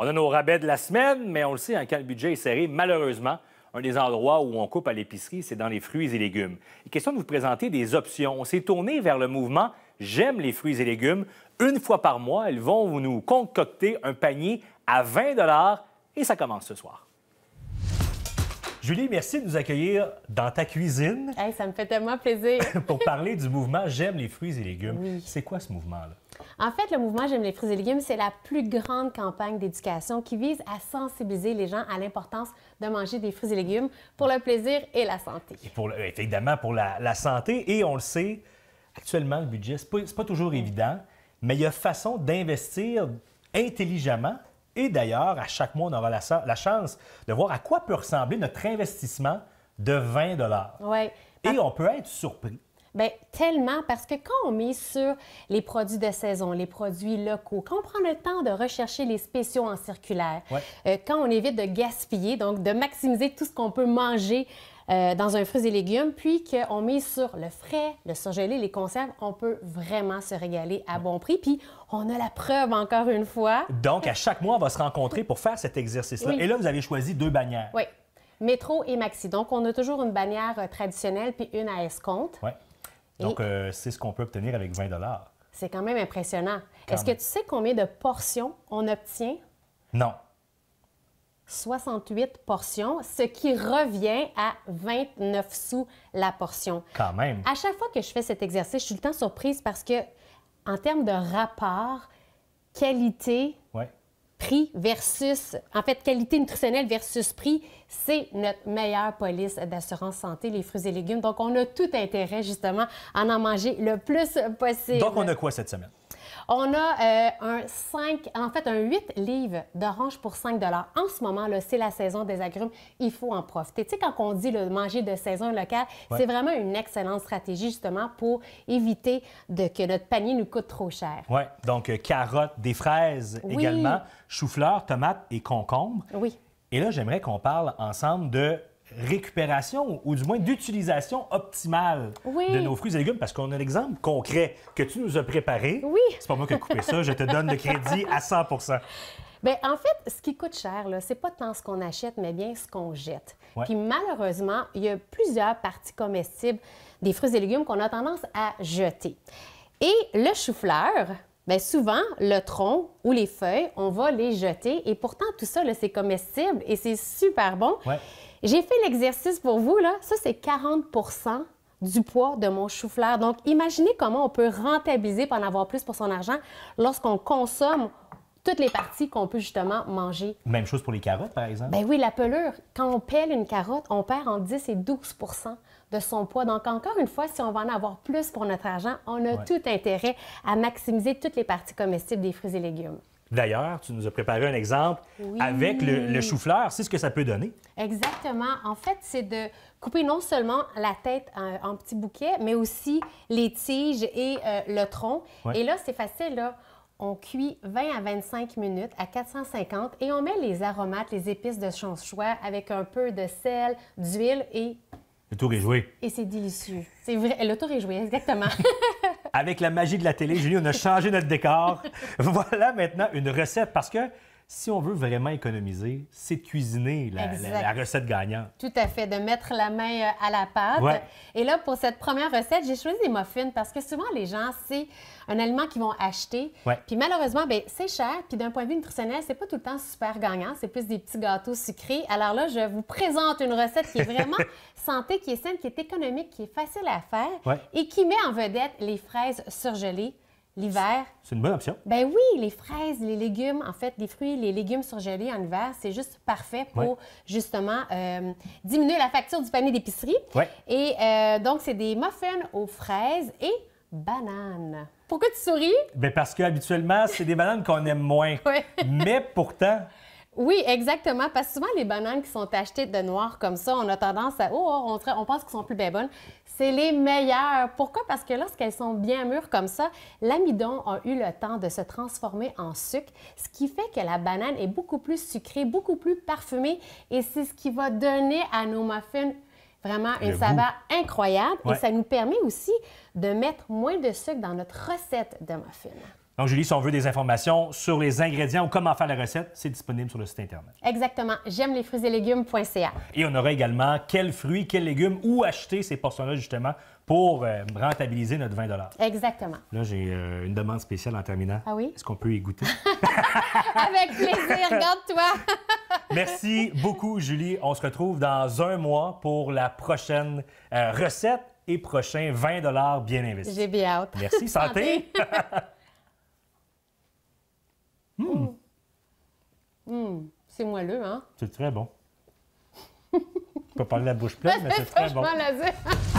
On a nos rabais de la semaine, mais on le sait, hein, quand le budget est serré, malheureusement, un des endroits où on coupe à l'épicerie, c'est dans les fruits et légumes. Et question de vous présenter des options. On s'est tourné vers le mouvement J'aime les fruits et légumes. Une fois par mois, ils vont nous concocter un panier à 20 et ça commence ce soir. Julie, merci de nous accueillir dans ta cuisine. ça me fait tellement plaisir. pour parler du mouvement J'aime les fruits et légumes. C'est quoi ce mouvement-là? En fait, le mouvement J'aime les fruits et légumes, c'est la plus grande campagne d'éducation qui vise à sensibiliser les gens à l'importance de manger des fruits et légumes pour le plaisir et la santé. Et pour, euh, évidemment, pour la, santé. Et on le sait, actuellement, le budget, c'est pas, pas toujours évident, mais il y a façon d'investir intelligemment et d'ailleurs, à chaque mois, on aura la, chance de voir à quoi peut ressembler notre investissement de 20 Oui. Et on peut être surpris. Bien, tellement, parce que quand on met sur les produits de saison, les produits locaux, quand on prend le temps de rechercher les spéciaux en circulaire, euh, quand on évite de gaspiller, donc de maximiser tout ce qu'on peut manger euh, dans un fruits et légumes, puis qu'on met sur le frais, le surgelé, les conserves, on peut vraiment se régaler à bon prix. Puis on a la preuve encore une fois. Donc, à chaque mois, on va se rencontrer pour faire cet exercice-là. Et là, vous avez choisi deux bannières. Oui. Métro et Maxi. Donc, on a toujours une bannière euh, traditionnelle puis une à escompte. Oui. Donc, euh, c'est ce qu'on peut obtenir avec 20 C'est quand même impressionnant. Est-ce que tu sais combien de portions on obtient? Non. 68 portions, ce qui revient à 29 sous la portion. Quand même. À chaque fois que je fais cet exercice, je suis le temps surprise parce que, en termes de rapport, qualité, prix versus, en fait, qualité nutritionnelle versus prix, c'est notre meilleure police d'assurance santé, les fruits et légumes. Donc, on a tout intérêt, justement, à en manger le plus possible. Donc, on a quoi cette semaine? On a euh, un 5, en fait, un 8 livres d'orange pour 5 En ce moment, c'est la saison des agrumes. Il faut en profiter. Tu sais, quand on dit le manger de saison locale, c'est vraiment une excellente stratégie, justement, pour éviter de, que notre panier nous coûte trop cher. Oui, donc euh, carottes, des fraises également, chou fleurs tomates et concombres. Oui. Et là, j'aimerais qu'on parle ensemble de récupération ou du moins d'utilisation optimale de nos fruits et légumes parce qu'on a l'exemple concret que tu nous as préparé. Oui. C'est pas moi qui ai coupé ça, je te donne le crédit à 100 Bien, en fait, ce qui coûte cher, c'est pas tant ce qu'on achète, mais bien ce qu'on jette. Puis malheureusement, il y a plusieurs parties comestibles des fruits et légumes qu'on a tendance à jeter. Et le chou-fleur, Bien, souvent, le tronc ou les feuilles, on va les jeter. Et pourtant, tout ça, c'est comestible et c'est super bon. Ouais. J'ai fait l'exercice pour vous, là. Ça, c'est 40 du poids de mon chou-fleur. Donc, imaginez comment on peut rentabiliser pour en avoir plus pour son argent lorsqu'on consomme toutes les parties qu'on peut justement manger. Même chose pour les carottes, par exemple. Ben oui, la pelure. Quand on pèle une carotte, on perd en 10 et 12 de son poids. Donc, encore une fois, si on veut en avoir plus pour notre argent, on a tout intérêt à maximiser toutes les parties comestibles des fruits et légumes. D'ailleurs, tu nous as préparé un exemple avec le, chou-fleur. C'est ce que ça peut donner. Exactement. En fait, c'est de couper non seulement la tête en, petits bouquets, mais aussi les tiges et euh, le tronc. Et là, c'est facile. Là. On cuit 20 à 25 minutes à 450 et on met les aromates, les épices de son choix avec un peu de sel, d'huile et le tour est joué. Et c'est délicieux. C'est vrai, le tour est joué, exactement. Avec la magie de la télé, Julie, on a changé notre décor. voilà maintenant une recette parce que si on veut vraiment économiser, c'est de cuisiner la, recette gagnante. Tout à fait, de mettre la main euh, à la pâte. Et là, pour cette première recette, j'ai choisi des muffins parce que souvent, les gens, c'est un aliment qu'ils vont acheter. Puis malheureusement, ben, c'est cher. Puis d'un point de vue nutritionnel, c'est pas tout le temps super gagnant. C'est plus des petits gâteaux sucrés. Alors là, je vous présente une recette qui est vraiment santé, qui est saine, qui est économique, qui est facile à faire et qui met en vedette les fraises surgelées l'hiver. C'est une bonne option. Ben oui, les fraises, les légumes, en fait, les fruits, les légumes surgelés en hiver, c'est juste parfait pour justement euh, diminuer la facture du panier d'épicerie. Ouais. Et euh, donc, c'est des muffins aux fraises et bananes. Pourquoi tu souris? Bien parce qu'habituellement, c'est des bananes qu'on aime moins. Mais pourtant, oui, exactement. Parce que souvent, les bananes qui sont achetées de noir comme ça, on a tendance à. Oh, oh on, pense qu'elles sont plus bien bonnes. C'est les meilleures. Pourquoi? Parce que lorsqu'elles sont bien mûres comme ça, l'amidon a eu le temps de se transformer en sucre, ce qui fait que la banane est beaucoup plus sucrée, beaucoup plus parfumée. Et c'est ce qui va donner à nos muffins vraiment une saveur incroyable. Et ça nous permet aussi de mettre moins de sucre dans notre recette de muffins. Donc, Julie, si on veut des informations sur les ingrédients ou comment faire la recette, c'est disponible sur le site Internet. Exactement. J'aime les fruits et légumes.ca. Et on aura également quels fruits, quels légumes, où acheter ces portions-là, justement, pour euh, rentabiliser notre 20 Exactement. Là, j'ai euh, une demande spéciale en terminant. Ah oui? Est-ce qu'on peut y goûter? Avec plaisir, regarde toi Merci beaucoup, Julie. On se retrouve dans un mois pour la prochaine euh, recette et prochain 20 bien investi. J'ai bien hâte. Merci, santé. C'est moelleux, hein? C'est très bon. Je peux parler la bouche pleine, mais c'est très bon. franchement laser!